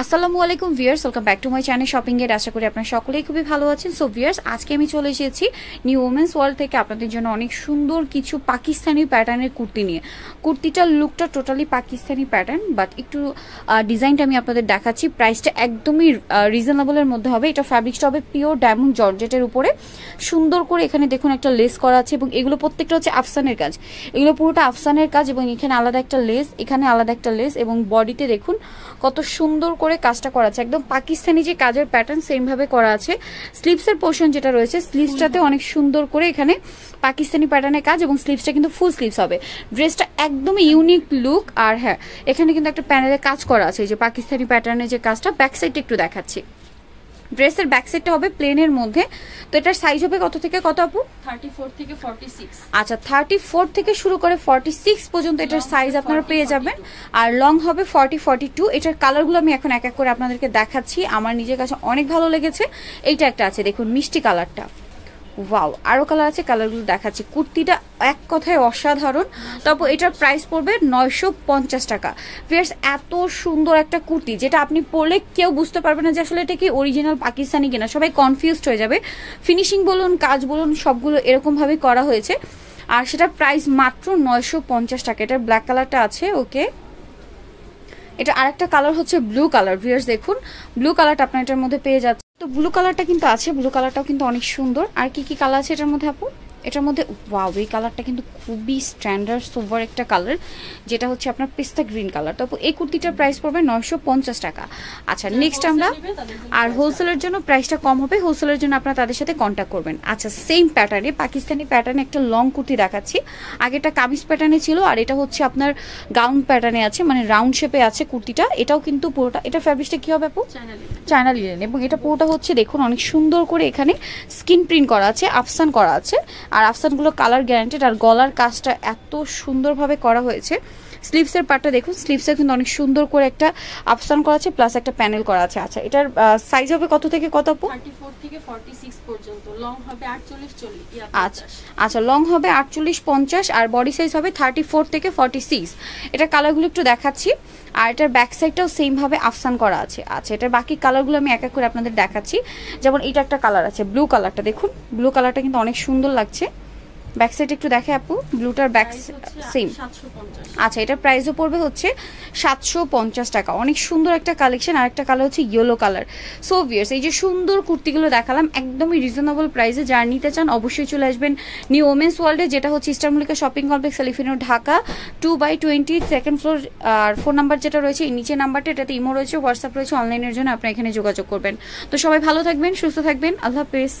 আসসালামু আলাইকুম viewers welcome back to my channel shopping এর আশা করি আপনারা সকলেই খুবই ভালো আছেন সো ভিয়ার্স আজকে আমি চলে এসেছি নিউ ওমেন্স ওয়ার্ল্ড থেকে আপনাদের জন্য অনেক সুন্দর কিছু পাকিস্তানি প্যাটার্নের কুর্তি নিয়ে কুর্তিটার লুকটা টোটালি পাকিস্তানি প্যাটার্ন বাট একটু ডিজাইনটা আমি আপনাদের দেখাচ্ছি প্রাইসটা একদমই রিজনেবলের মধ্যে হবে এটা ফ্যাব্রিকটা হবে পিওর ডায়মন্ড জর্জেটের উপরে সুন্দর করে এখানে দেখুন একটা লেস করা আছে এবং এগুলো প্রত্যেকটা হচ্ছে আফসানের কাজ এগুলো পুরোটা আফসানের কাজ এবং এখানে আলাদা একটা লেস এখানে আলাদা একটা লেস এবং বডিতে দেখুন কত সুন্দর করে কাজটা করা আছে একদম পাকিস্তানি যে কাজের প্যাটার্ন সেমভাবে করা আছে স্লিপসের পোর্শন যেটা রয়েছে স্লিপসটাতে অনেক সুন্দর করে এখানে পাকিস্তানি প্যাটার্নের কাজ এবং স্লিপসটা কিন্তু ফুল স্লিপস হবে ড্রেসটা একদম ইউনিক লুক আর হ্যাঁ এখানে কিন্তু একটা প্যানেলে কাজ করা আছে যে পাকিস্তানি প্যাটার্নের যে কাজটা ব্যাক সাইডটা একটু দেখাচ্ছি ড্রেসের ব্যাক সাইডটা হবে প্লেনের মধ্যে তো এটার সাইজ হবে কত থেকে কত আপু 34 থেকে 46 আচ্ছা 34 থেকে শুরু করে 46 পর্যন্ত এটার সাইজ আপনারা পেয়ে যাবেন আর লং হবে 40 42 এটার কালারগুলো আমি এখন এক এক করে আপনাদেরকে দেখাচ্ছি আমার নিজের কাছে অনেক ভালো লেগেছে এইটা একটা আছে দেখুন মিষ্টি কালারটা ওয়াও আরও কালার আছে কালারগুলো দেখাচ্ছি কুর্তিটা এক কথায় অসাধারণ তারপর এটার প্রাইস পড়বে নয়শো পঞ্চাশ টাকা ফিয়ার্স এত সুন্দর একটা কুর্তি যেটা আপনি পরলে কেউ বুঝতে পারবে না যে আসলে এটা কি অরিজিনাল পাকিস্তানি কিনা সবাই কনফিউজড হয়ে যাবে ফিনিশিং বলুন কাজ বলুন সবগুলো এরকমভাবে করা হয়েছে আর সেটার প্রাইস মাত্র নয়শো পঞ্চাশ টাকা এটার ব্ল্যাক কালারটা আছে ওকে এটা আরেকটা কালার হচ্ছে ব্লু কালার ভিয়ার্স দেখুন ব্লু কালারটা আপনার এটার মধ্যে পেয়ে যাচ্ছে তো ব্লু কালারটা কিন্তু আছে ব্লু কালারটাও কিন্তু অনেক সুন্দর আর কি কি কালার আছে এটার মধ্যে আপু এটার মধ্যে ওয়াও এই কালারটা কিন্তু খুবই স্ট্যান্ডার্ড সোভার একটা কালার যেটা হচ্ছে আপনার পেস্তা গ্রিন কালার তারপর এই কুর্তিটার প্রাইস পড়বে নয়শো টাকা আচ্ছা নেক্সট আমরা আর হোলসেলের জন্য প্রাইসটা কম হবে হোলসেলের জন্য আপনারা তাদের সাথে কন্ট্যাক্ট করবেন আচ্ছা সেম প্যাটার্নে পাকিস্তানি প্যাটার্নে একটা লং কুর্তি দেখাচ্ছি আগেটা কামিজ প্যাটার্নে ছিল আর এটা হচ্ছে আপনার গাউন প্যাটার্নে আছে মানে রাউন্ড শেপে আছে কুর্তিটা এটাও কিন্তু পুরোটা এটা ফ্যাব্রিকটা কী হবে আপু চায়না লিলেন এবং এটা পুরোটা হচ্ছে দেখুন অনেক সুন্দর করে এখানে স্কিন প্রিন্ট করা আছে আফসান করা আছে আর আফসানগুলো কালার গ্যারান্টেড আর গলার কাজটা এত সুন্দরভাবে করা হয়েছে স্লিভসের পার্টটা দেখুন স্লিভসে কিন্তু অনেক সুন্দর করে একটা আপসান করা আছে প্লাস একটা প্যানেল করা আছে আচ্ছা এটার সাইজ হবে কত থেকে কত পর্যন্ত লং হবে আপু আচ্ছা আচ্ছা লং হবে আটচল্লিশ পঞ্চাশ আর বডি সাইজ হবে থার্টি ফোর থেকে ফর্টি সিক্স এটার কালারগুলো একটু দেখাচ্ছি আর এটার ব্যাক সাইডটাও সেমভাবে আফসান করা আছে আচ্ছা এটার বাকি কালারগুলো আমি এক এক করে আপনাদের দেখাচ্ছি যেমন এটা একটা কালার আছে ব্লু কালারটা দেখুন ব্লু কালারটা কিন্তু অনেক সুন্দর লাগছে ব্যাক সাইড একটু দেখে আপু ব্লুটার ব্যাক সেম আচ্ছা এটার প্রাইসও পড়বে হচ্ছে সাতশো পঞ্চাশ টাকা অনেক সুন্দর একটা কালেকশন আর একটা কালার হচ্ছে ইয়েলো কালার সো ভিয়ার্স এই যে সুন্দর কুর্তিগুলো দেখালাম একদমই রিজনেবল প্রাইসে যার নিতে চান অবশ্যই চলে আসবেন নিউ ওমেন্স ওয়ার্ল্ডে যেটা হচ্ছে ইস্টার মল্লিকা শপিং কমপ্লেক্স এলিফিনো Dhaka two by twenty second floor আর ফোন নাম্বার যেটা রয়েছে এই নিচে নাম্বারটা এটাতে ইমো রয়েছে হোয়াটসঅ্যাপ রয়েছে অনলাইনের জন্য আপনি এখানে যোগাযোগ করবেন তো সবাই ভালো থাকবেন সুস্থ থাকবেন আল্লাহ হাফেজ